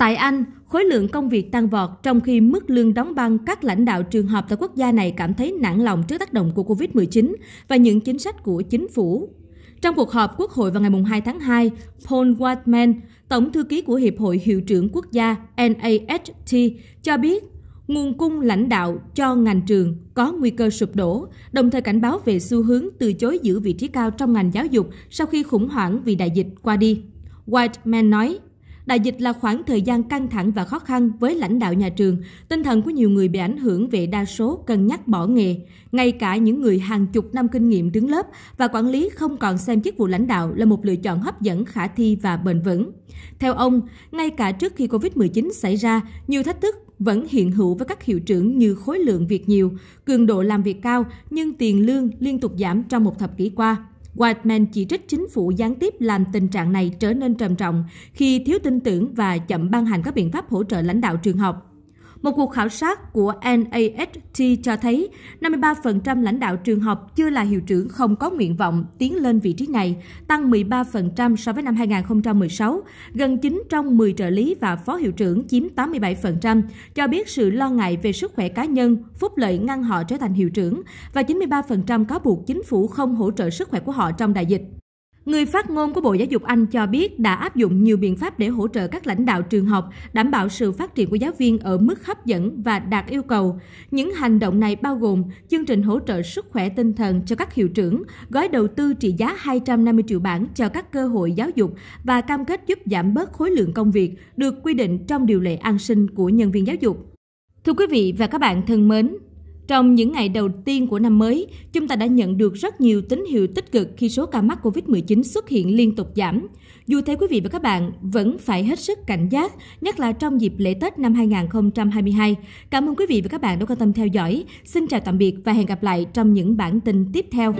Tại Anh, khối lượng công việc tăng vọt trong khi mức lương đóng băng các lãnh đạo trường học tại quốc gia này cảm thấy nản lòng trước tác động của Covid-19 và những chính sách của chính phủ. Trong cuộc họp Quốc hội vào ngày 2 tháng 2, Paul Whiteman, Tổng thư ký của Hiệp hội Hiệu trưởng Quốc gia NAHT, cho biết nguồn cung lãnh đạo cho ngành trường có nguy cơ sụp đổ, đồng thời cảnh báo về xu hướng từ chối giữ vị trí cao trong ngành giáo dục sau khi khủng hoảng vì đại dịch qua đi. Whiteman nói, Đại dịch là khoảng thời gian căng thẳng và khó khăn với lãnh đạo nhà trường, tinh thần của nhiều người bị ảnh hưởng về đa số cân nhắc bỏ nghề. Ngay cả những người hàng chục năm kinh nghiệm đứng lớp và quản lý không còn xem chức vụ lãnh đạo là một lựa chọn hấp dẫn, khả thi và bền vững. Theo ông, ngay cả trước khi Covid-19 xảy ra, nhiều thách thức vẫn hiện hữu với các hiệu trưởng như khối lượng việc nhiều, cường độ làm việc cao nhưng tiền lương liên tục giảm trong một thập kỷ qua. Whiteman chỉ trích chính phủ gián tiếp làm tình trạng này trở nên trầm trọng khi thiếu tin tưởng và chậm ban hành các biện pháp hỗ trợ lãnh đạo trường học. Một cuộc khảo sát của NAHT cho thấy 53% lãnh đạo trường học chưa là hiệu trưởng không có nguyện vọng tiến lên vị trí này, tăng 13% so với năm 2016. Gần 9 trong 10 trợ lý và phó hiệu trưởng chiếm 87%, cho biết sự lo ngại về sức khỏe cá nhân, phúc lợi ngăn họ trở thành hiệu trưởng và 93% cáo buộc chính phủ không hỗ trợ sức khỏe của họ trong đại dịch. Người phát ngôn của Bộ Giáo dục Anh cho biết đã áp dụng nhiều biện pháp để hỗ trợ các lãnh đạo trường học đảm bảo sự phát triển của giáo viên ở mức hấp dẫn và đạt yêu cầu. Những hành động này bao gồm chương trình hỗ trợ sức khỏe tinh thần cho các hiệu trưởng, gói đầu tư trị giá 250 triệu bảng cho các cơ hội giáo dục và cam kết giúp giảm bớt khối lượng công việc được quy định trong điều lệ an sinh của nhân viên giáo dục. Thưa quý vị và các bạn thân mến, trong những ngày đầu tiên của năm mới, chúng ta đã nhận được rất nhiều tín hiệu tích cực khi số ca mắc COVID-19 xuất hiện liên tục giảm. Dù thế quý vị và các bạn vẫn phải hết sức cảnh giác, nhất là trong dịp lễ Tết năm 2022. Cảm ơn quý vị và các bạn đã quan tâm theo dõi. Xin chào tạm biệt và hẹn gặp lại trong những bản tin tiếp theo.